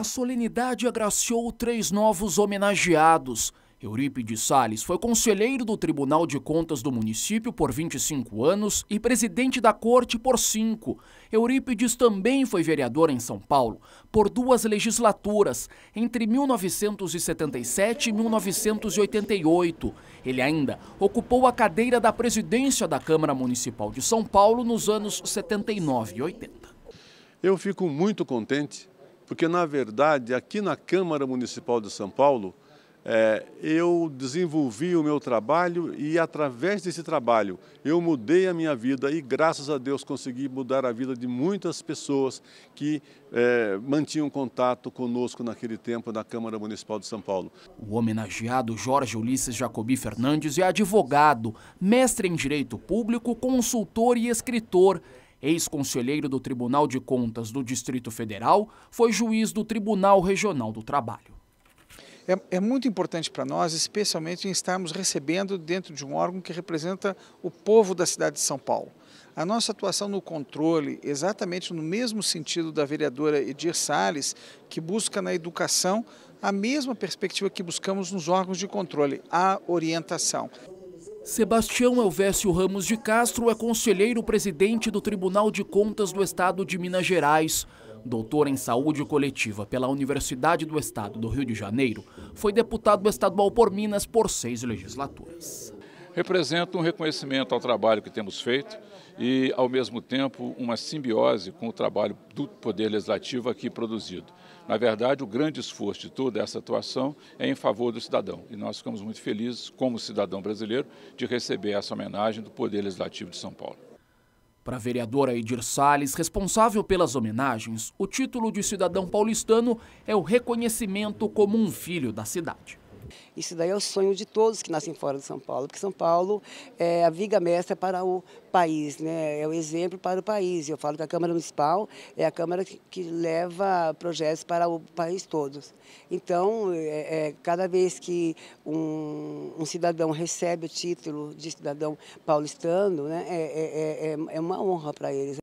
A solenidade agraciou três novos homenageados. Eurípides Salles foi conselheiro do Tribunal de Contas do município por 25 anos e presidente da corte por 5. Eurípides também foi vereador em São Paulo por duas legislaturas, entre 1977 e 1988. Ele ainda ocupou a cadeira da presidência da Câmara Municipal de São Paulo nos anos 79 e 80. Eu fico muito contente porque, na verdade, aqui na Câmara Municipal de São Paulo, é, eu desenvolvi o meu trabalho e, através desse trabalho, eu mudei a minha vida e, graças a Deus, consegui mudar a vida de muitas pessoas que é, mantinham contato conosco naquele tempo na Câmara Municipal de São Paulo. O homenageado Jorge Ulisses Jacobi Fernandes é advogado, mestre em Direito Público, consultor e escritor ex-conselheiro do Tribunal de Contas do Distrito Federal, foi juiz do Tribunal Regional do Trabalho. É, é muito importante para nós, especialmente em estarmos recebendo dentro de um órgão que representa o povo da cidade de São Paulo. A nossa atuação no controle, exatamente no mesmo sentido da vereadora Edir Salles, que busca na educação a mesma perspectiva que buscamos nos órgãos de controle, a orientação. Sebastião Elvésio Ramos de Castro é conselheiro presidente do Tribunal de Contas do Estado de Minas Gerais. Doutor em Saúde Coletiva pela Universidade do Estado do Rio de Janeiro, foi deputado estadual por Minas por seis legislaturas representa um reconhecimento ao trabalho que temos feito e, ao mesmo tempo, uma simbiose com o trabalho do Poder Legislativo aqui produzido. Na verdade, o grande esforço de toda essa atuação é em favor do cidadão e nós ficamos muito felizes, como cidadão brasileiro, de receber essa homenagem do Poder Legislativo de São Paulo. Para a vereadora Edir Salles, responsável pelas homenagens, o título de cidadão paulistano é o reconhecimento como um filho da cidade. Isso daí é o sonho de todos que nascem fora de São Paulo, porque São Paulo é a viga mestra para o país, né? é o exemplo para o país. Eu falo que a Câmara Municipal é a Câmara que, leva projetos para o país todo. Então, é, é, cada vez que um, um, cidadão recebe o título de cidadão paulistano, né? é, é, é, é uma honra para eles.